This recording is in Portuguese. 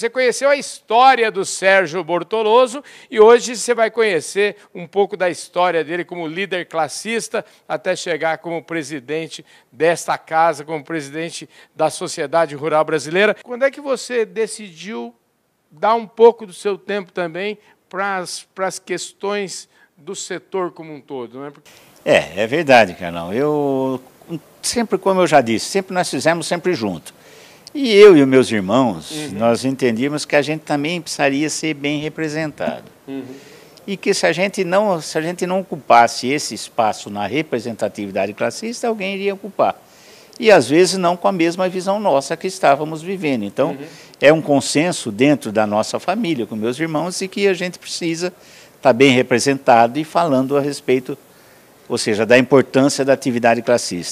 Você conheceu a história do Sérgio Bortoloso e hoje você vai conhecer um pouco da história dele como líder classista até chegar como presidente desta casa, como presidente da Sociedade Rural Brasileira. Quando é que você decidiu dar um pouco do seu tempo também para as, para as questões do setor como um todo? Não é? Porque... é, é verdade, Carlão. Eu sempre, como eu já disse, sempre nós fizemos sempre junto. E eu e os meus irmãos, uhum. nós entendíamos que a gente também precisaria ser bem representado. Uhum. E que se a, gente não, se a gente não ocupasse esse espaço na representatividade classista, alguém iria ocupar. E às vezes não com a mesma visão nossa que estávamos vivendo. Então, uhum. é um consenso dentro da nossa família, com meus irmãos, e que a gente precisa estar tá bem representado e falando a respeito, ou seja, da importância da atividade classista.